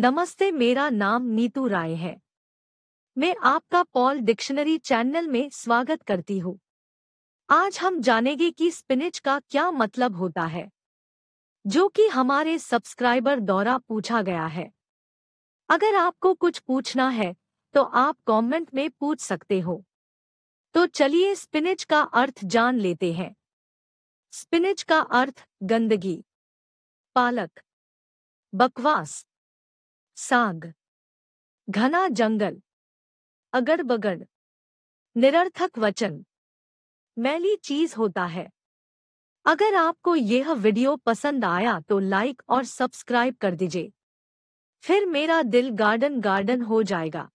नमस्ते मेरा नाम नीतू राय है मैं आपका पॉल डिक्शनरी चैनल में स्वागत करती हूँ आज हम जानेंगे कि स्पिनिच का क्या मतलब होता है जो कि हमारे सब्सक्राइबर द्वारा पूछा गया है अगर आपको कुछ पूछना है तो आप कमेंट में पूछ सकते हो तो चलिए स्पिनिच का अर्थ जान लेते हैं स्पिनिच का अर्थ गंदगी पालक बकवास साग घना जंगल अगड़ बगड़ निरर्थक वचन मैली चीज होता है अगर आपको यह वीडियो पसंद आया तो लाइक और सब्सक्राइब कर दीजिए फिर मेरा दिल गार्डन गार्डन हो जाएगा